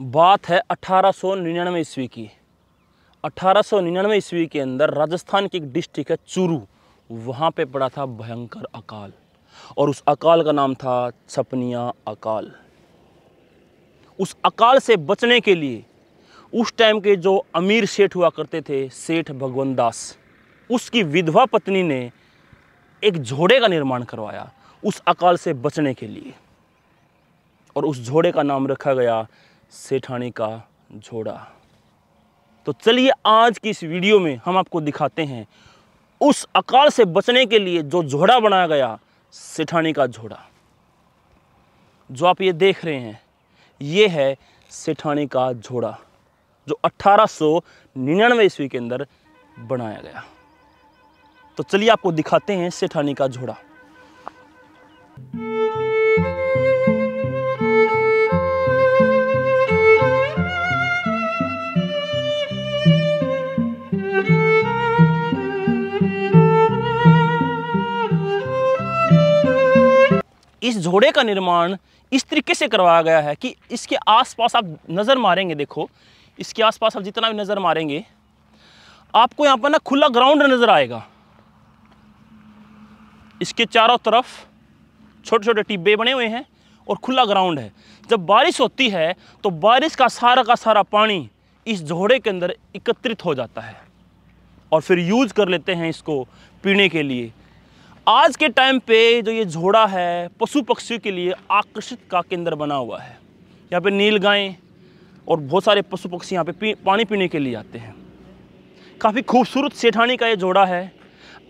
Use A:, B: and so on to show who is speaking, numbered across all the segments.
A: बात है अठारह सौ निन्यानवे ईस्वी की अठारह सौ निन्यानवे ईस्वी के अंदर राजस्थान की एक डिस्ट्रिक्ट है चूरू वहाँ पे पड़ा था भयंकर अकाल और उस अकाल का नाम था छपनिया अकाल उस अकाल से बचने के लिए उस टाइम के जो अमीर सेठ हुआ करते थे सेठ भगवंत दास उसकी विधवा पत्नी ने एक झोड़े का निर्माण करवाया उस अकाल से बचने के लिए और उस झोड़े का नाम रखा गया सेठानी का झोड़ा तो चलिए आज की इस वीडियो में हम आपको दिखाते हैं उस अकाल से बचने के लिए जो झोड़ा बनाया गया सेठानी का झोड़ा जो आप ये देख रहे हैं ये है सेठानी का झोड़ा जो 1899 ईस्वी के अंदर बनाया गया तो चलिए आपको दिखाते हैं सेठानी का झोड़ा इस झोड़े का निर्माण इस तरीके से करवाया गया है कि इसके आसपास आप नज़र मारेंगे देखो इसके आसपास आप जितना भी नज़र मारेंगे आपको यहां पर ना खुला ग्राउंड नज़र आएगा इसके चारों तरफ छोटे छोटे टिब्बे बने हुए हैं और खुला ग्राउंड है जब बारिश होती है तो बारिश का सारा का सारा पानी इस जोड़े के अंदर एकत्रित हो जाता है और फिर यूज कर लेते हैं इसको पीने के लिए आज के टाइम पे जो ये झोड़ा है पशु पक्षियों के लिए आकर्षित का केंद्र बना हुआ है यहाँ पे नील गाय और बहुत सारे पशु पक्षी यहाँ पे पी, पानी पीने के लिए आते हैं काफ़ी खूबसूरत सेठानी का ये झोड़ा है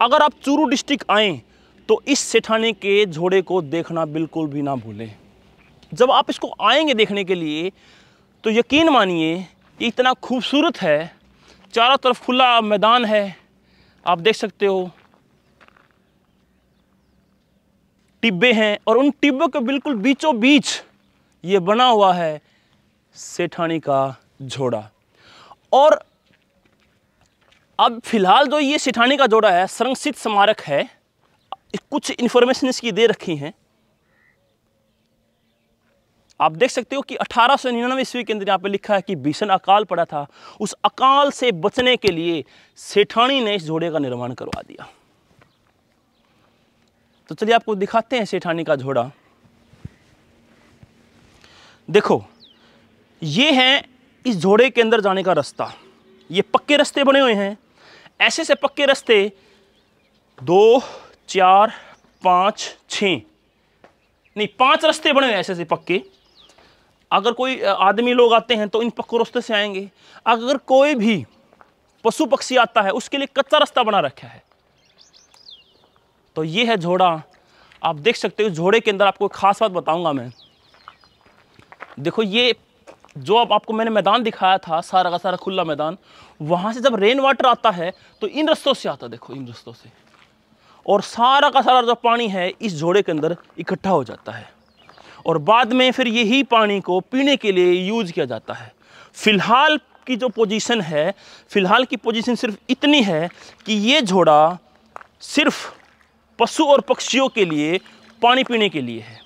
A: अगर आप चूरू डिस्ट्रिक्ट आएँ तो इस सेठानी के झोड़े को देखना बिल्कुल भी ना भूलें जब आप इसको आएंगे देखने के लिए तो यकीन मानिए इतना खूबसूरत है चारों तरफ खुला मैदान है आप देख सकते हो टिब्बे हैं और उन टिब्बों के बिल्कुल बीचों बीच ये बना हुआ है सेठानी का झोड़ा और अब फिलहाल जो ये सेठानी का जोड़ा है संरक्षित स्मारक है कुछ इन्फॉर्मेशन इसकी दे रखी हैं आप देख सकते हो कि अठारह सौ निन्यानवे ईस्वी के अंदर यहाँ पे लिखा है कि भीषण अकाल पड़ा था उस अकाल से बचने के लिए सेठानी ने इस झोड़े का निर्माण करवा दिया तो चलिए आपको दिखाते हैं सेठानी का झोड़ा देखो ये है इस झोड़े के अंदर जाने का रास्ता ये पक्के रास्ते बने हुए हैं ऐसे से पक्के रास्ते दो चार पाँच छ नहीं पांच रास्ते बने हुए ऐसे से पक्के अगर कोई आदमी लोग आते हैं तो इन पक्के रस्ते से आएंगे अगर कोई भी पशु पक्षी आता है उसके लिए कच्चा रास्ता बना रखा है तो ये है झोड़ा आप देख सकते हो झोड़े के अंदर आपको खास बात बताऊंगा मैं देखो ये जो अब आपको मैंने मैदान दिखाया था सारा का सारा खुला मैदान वहां से जब रेन वाटर आता है तो इन रस्तों से आता देखो इन रस्तों से और सारा का सारा जो पानी है इस झोड़े के अंदर इकट्ठा हो जाता है और बाद में फिर यही पानी को पीने के लिए यूज किया जाता है फ़िलहाल की जो पोजीशन है फ़िलहाल की पोजीशन सिर्फ इतनी है कि ये झोड़ा सिर्फ पशु और पक्षियों के लिए पानी पीने के लिए है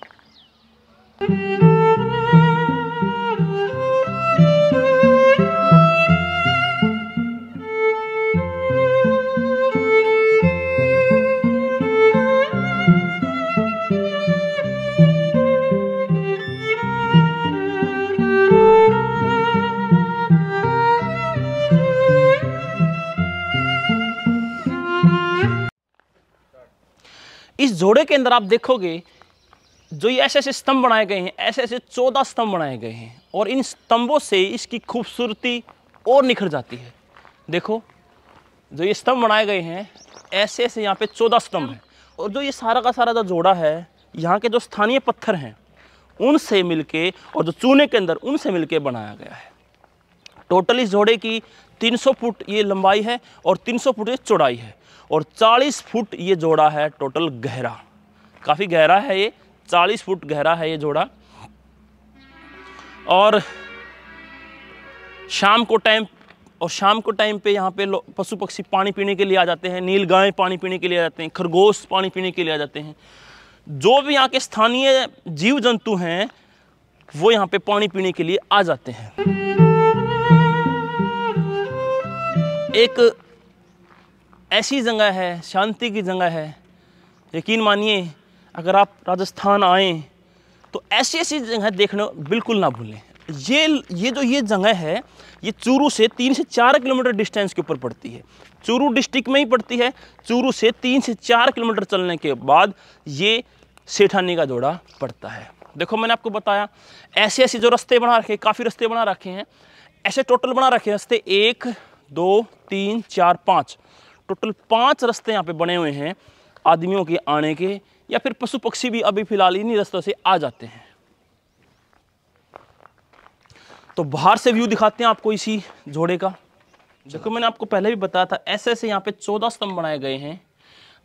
A: जोड़े के अंदर आप देखोगे जो ये ऐसे ऐसे स्तंभ बनाए गए हैं ऐसे ऐसे चौदह स्तंभ बनाए गए हैं और इन स्तंभों से इसकी खूबसूरती और निखर जाती है देखो जो ये स्तंभ बनाए गए हैं ऐसे ऐसे यहाँ पे चौदह स्तंभ हैं और जो ये सारा का सारा जो जोड़ा है यहाँ के जो स्थानीय पत्थर हैं उनसे मिलके और जो चूने के अंदर उनसे मिलके बनाया गया है टोटल इस जोड़े की 300 फुट ये लंबाई है और 300 फुट ये चौड़ाई है और 40 फुट ये जोड़ा है टोटल गहरा काफ़ी गहरा है ये 40 फुट गहरा है ये जोड़ा और शाम को टाइम और शाम को टाइम पे यहाँ पे पशु पक्षी पानी पीने के लिए आ जाते हैं नील गाय पानी पीने के लिए आ जाते हैं खरगोश पानी पीने के लिए आ जाते हैं जो भी यहाँ के स्थानीय जीव जंतु हैं वो यहाँ पे पानी पीने के लिए आ जाते हैं एक ऐसी जगह है शांति की जगह है यकीन मानिए अगर आप राजस्थान आए तो ऐसी ऐसी जगह देखना बिल्कुल ना भूलें ये ये जो ये जगह है ये चूरू से तीन से चार किलोमीटर डिस्टेंस के ऊपर पड़ती है चूरू डिस्ट्रिक्ट में ही पड़ती है चूरू से तीन से चार किलोमीटर चलने के बाद ये सेठानी का जोड़ा पड़ता है देखो मैंने आपको बताया ऐसे ऐसे जो रास्ते बना रखे काफ़ी रास्ते बना रखे हैं ऐसे टोटल बना रखे हैं रास्ते एक दो तीन चार पाँच टोटल पाँच रास्ते यहाँ पे बने हुए हैं आदमियों के आने के या फिर पशु पक्षी भी अभी फिलहाल इन्हीं रस्तों से आ जाते हैं तो बाहर से व्यू दिखाते हैं आपको इसी जोड़े का देखो मैंने आपको पहले भी बताया था ऐसे ऐसे यहाँ पे चौदह स्तंभ बनाए गए हैं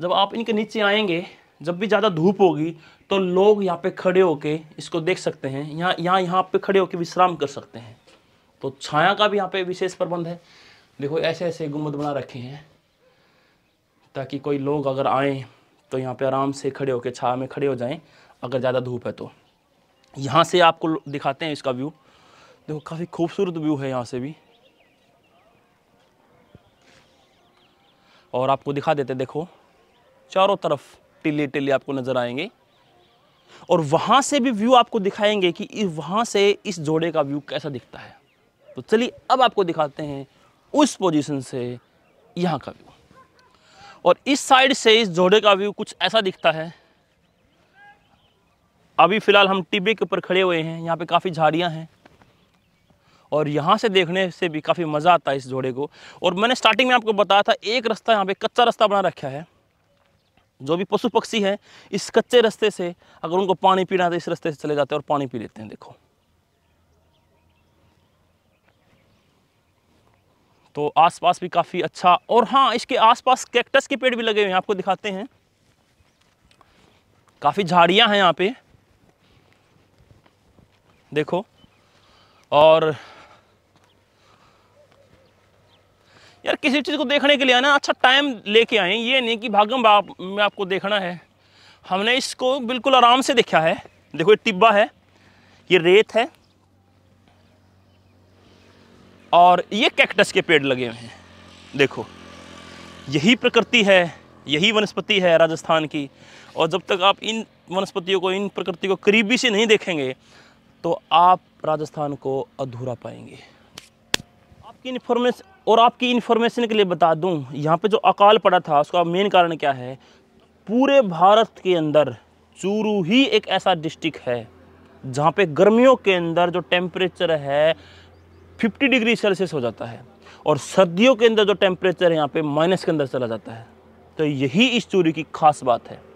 A: जब आप इनके नीचे आएंगे जब भी ज़्यादा धूप होगी तो लोग यहाँ पे खड़े होके इसको देख सकते हैं यहाँ यहाँ यहाँ पे खड़े होके विश्राम कर सकते हैं तो छाया का भी यहाँ पे विशेष प्रबंध है देखो ऐसे ऐसे गुम्बद बना रखे हैं ताकि कोई लोग अगर आएँ तो यहाँ पे आराम से खड़े होकर छाव में खड़े हो जाएं अगर ज़्यादा धूप है तो यहाँ से आपको दिखाते हैं इसका व्यू देखो काफ़ी खूबसूरत व्यू है यहाँ से भी और आपको दिखा देते देखो चारों तरफ टिल्ली टिल्ली आपको नज़र आएंगे और वहाँ से भी व्यू आपको दिखाएंगे कि वहाँ से इस जोड़े का व्यू कैसा दिखता है तो चलिए अब आपको दिखाते हैं उस पोजीशन से यहाँ का व्यू और इस साइड से इस जोड़े का व्यू कुछ ऐसा दिखता है अभी फ़िलहाल हम टिब्बे के ऊपर खड़े हुए हैं यहाँ पे काफ़ी झाड़ियाँ हैं और यहाँ से देखने से भी काफ़ी मज़ा आता है इस जोड़े को और मैंने स्टार्टिंग में आपको बताया था एक रास्ता यहाँ पे कच्चा रास्ता बना रखा है जो भी पशु पक्षी हैं इस कच्चे रास्ते से अगर उनको पानी पीना है तो इस रास्ते से चले जाते हैं और पानी पी लेते हैं देखो तो आसपास भी काफ़ी अच्छा और हाँ इसके आसपास कैक्टस के पेड़ भी लगे हुए हैं आपको दिखाते हैं काफ़ी झाड़ियां हैं यहाँ पे देखो और यार किसी चीज़ को देखने के लिए आना अच्छा टाइम लेके आए ये नहीं कि भागम बाप में आपको देखना है हमने इसको बिल्कुल आराम से देखा है देखो ये टिब्बा है ये रेत है और ये कैक्टस के पेड़ लगे हुए हैं देखो यही प्रकृति है यही वनस्पति है राजस्थान की और जब तक आप इन वनस्पतियों को इन प्रकृति को करीबी से नहीं देखेंगे तो आप राजस्थान को अधूरा पाएंगे आपकी इन्फॉर्मेशन और आपकी इन्फॉर्मेशन के लिए बता दूं यहाँ पे जो अकाल पड़ा था उसका मेन कारण क्या है पूरे भारत के अंदर चूरू ही एक ऐसा डिस्ट्रिक्ट है जहाँ पे गर्मियों के अंदर जो टेम्परेचर है 50 डिग्री सेल्सियस हो जाता है और सर्दियों के अंदर जो टेम्परेचर यहाँ पे माइनस के अंदर चला जाता है तो यही इस चूरी की खास बात है